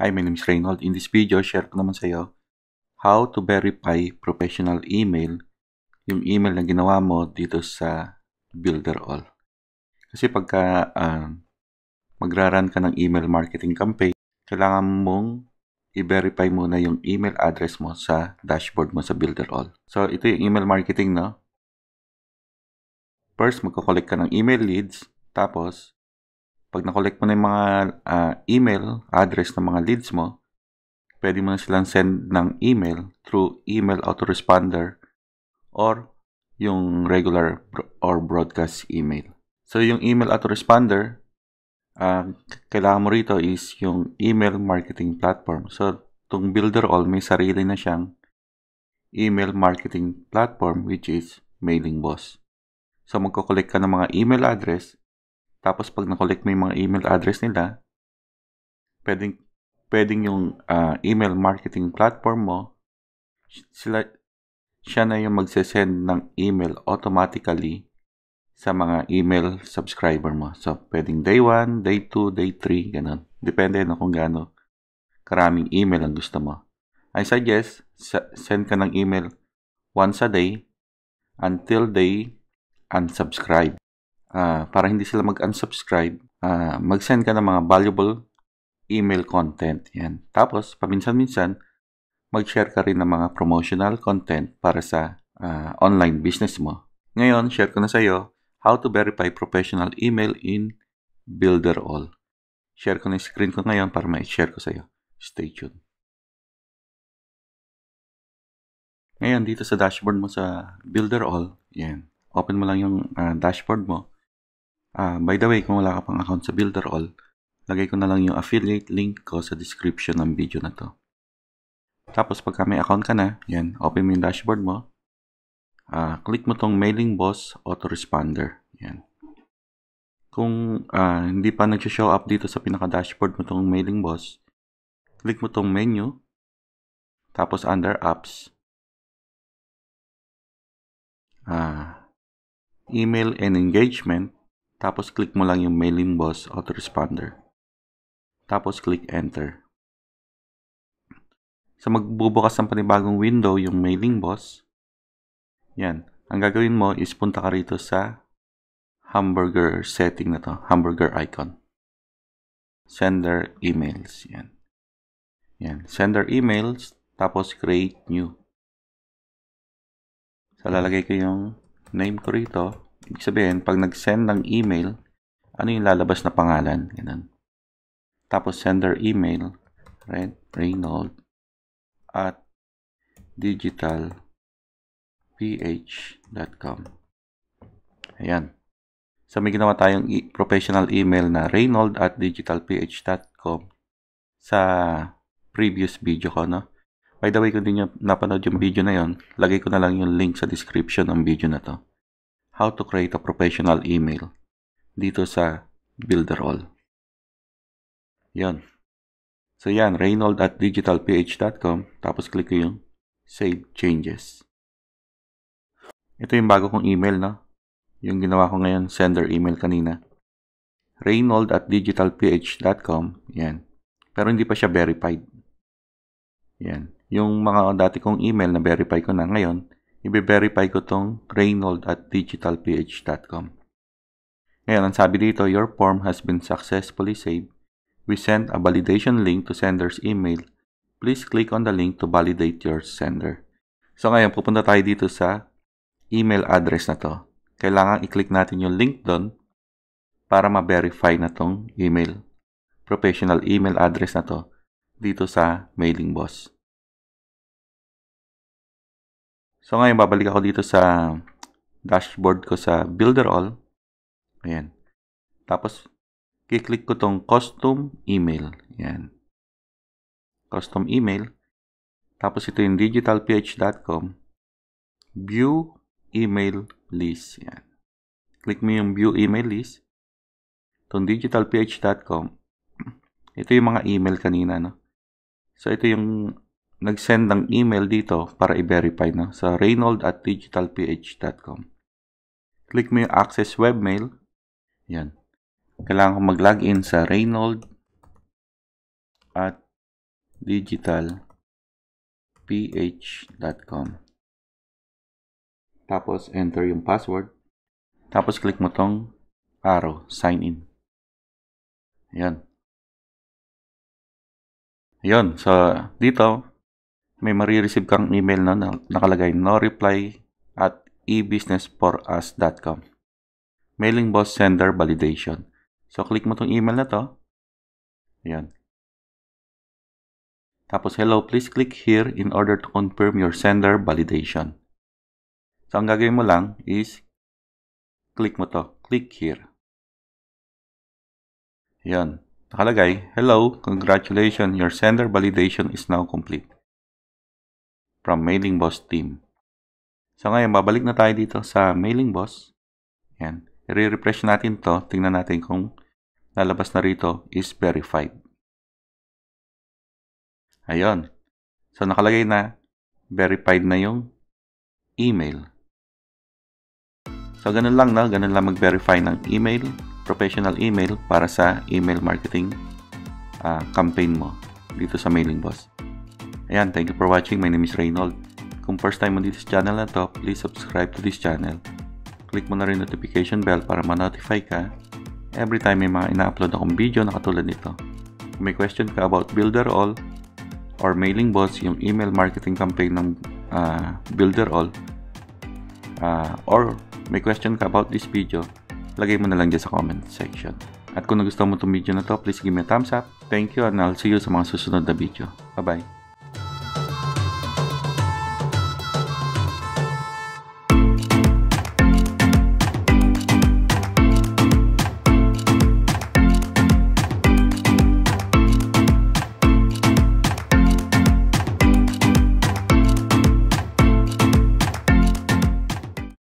Hi, my name is Reynold. In this video, share ko naman sa iyo how to verify professional email, yung email na ginawa mo dito sa Builderall. Kasi pagka uh, ah, magraran ka ng email marketing campaign, kailangan mong i-verify muna yung email address mo sa dashboard mo sa Builderall. So, ito yung email marketing, no? First, magkakollect ka ng email leads, tapos pag nakollect mo na yung mga uh, email address ng mga leads mo, pwede mo na silang send ng email through email autoresponder or yung regular or broadcast email. So, yung email autoresponder, uh, kailangan mo rito is yung email marketing platform. So, itong Builder All may sarili na siyang email marketing platform which is Mailing Boss. So, magkocollect ka ng mga email address tapos pag na-collect mo yung mga email address nila, pwedeng, pwedeng yung uh, email marketing platform mo, sila, siya na yung magsesend ng email automatically sa mga email subscriber mo. So, pwedeng day 1, day 2, day 3, ganun. Depende na kung gaano karaming email ang gusto mo. I suggest, send ka ng email once a day until they unsubscribe uh, para hindi sila mag-unsubscribe, uh, mag-send ka ng mga valuable email content. Yan. Tapos, paminsan-minsan, mag-share ka rin ng mga promotional content para sa uh, online business mo. Ngayon, share ko na sa iyo how to verify professional email in BuilderAll. Share ko na yung screen ko ngayon para ma-share ko sa iyo. Stay tuned. Ngayon, dito sa dashboard mo sa BuilderAll, yan. Open mo lang yung uh, dashboard mo. Ah, by the way, kung wala ka pang account sa Builderall, lagay ko na lang yung affiliate link ko sa description ng video na to. Tapos pagka may account ka na, yan, open mo yung dashboard mo. Ah, click mo tong mailing boss autoresponder. Yan. Kung ah, hindi pa nag-show up dito sa pinaka-dashboard mo tong mailing boss, click mo tong menu. Tapos under apps. Ah, email and engagement. Tapos click mo lang yung mailing boss autoresponder. Tapos click enter. So magbubukas ng panibagong window yung mailing boss. Yan. Ang gagawin mo is punta ka rito sa hamburger setting na to. Hamburger icon. Sender emails. Yan. Yan. Sender emails. Tapos create new. So lalagay ko yung name ko rito. Ibig sabihin, pag nag-send ng email, ano yung lalabas na pangalan? Ganun. Tapos sender email, right? Reynold at digitalph.com. Ayan. So may ginawa tayong e, professional email na reynold at digitalph.com sa previous video ko, no? By the way, kung hindi nyo napanood yung video na yon, lagay ko na lang yung link sa description ng video na to how to create a professional email dito sa Builderall. Yan. So yan, reynold.digitalph.com tapos click ko yung save changes. Ito yung bago kong email, no? Yung ginawa ko ngayon, sender email kanina. reynold.digitalph.com yan. Pero hindi pa siya verified. Yan. Yung mga dati kong email na verify ko na ngayon, i-verify ko tong Reynold at digitalph.com. Ngayon, ang sabi dito, your form has been successfully saved. We sent a validation link to sender's email. Please click on the link to validate your sender. So ngayon, pupunta tayo dito sa email address na to. Kailangan i-click natin yung link doon para ma-verify na tong email, professional email address na to dito sa mailing boss. So ngayon babalik ako dito sa dashboard ko sa Builder All. Ayan. Tapos kiklik ko tong custom email. Ayan. Custom email. Tapos ito yung digitalph.com. View email list. Ayan. Click mo yung view email list. Itong digitalph.com. Ito yung mga email kanina, no? So, ito yung nag-send ng email dito para i-verify no, sa reynold at digitalph.com. Click mo yung access webmail. Yan. Kailangan ko mag-login sa reynold at digitalph.com. Tapos, enter yung password. Tapos, click mo tong arrow, sign in. Yan. Yun. So, dito, may marireceive kang email na nakalagay no reply at ebusinessforus.com. Mailing boss sender validation. So, click mo tong email na to. Ayan. Tapos, hello, please click here in order to confirm your sender validation. So, ang gagawin mo lang is click mo to. Click here. Ayan. Nakalagay, hello, congratulations, your sender validation is now complete from Mailing Boss team. So ngayon, babalik na tayo dito sa Mailing Boss. Yan. I-refresh natin to. Tingnan natin kung lalabas na rito is verified. Ayon. So nakalagay na verified na yung email. So ganun lang na, ganun lang mag-verify ng email, professional email para sa email marketing uh, campaign mo dito sa Mailing Boss. Ayan, thank you for watching. My name is Reynold. Kung first time mo dito sa channel na to, please subscribe to this channel. Click mo na rin notification bell para ma-notify ka every time may mga ina-upload akong video na katulad nito. Kung may question ka about BuilderAll or mailing bots, yung email marketing campaign ng uh, ah, BuilderAll uh, ah, or may question ka about this video, lagay mo na lang dyan sa comment section. At kung nagustuhan mo itong video na to, please give me a thumbs up. Thank you and I'll see you sa mga susunod na video. Bye-bye!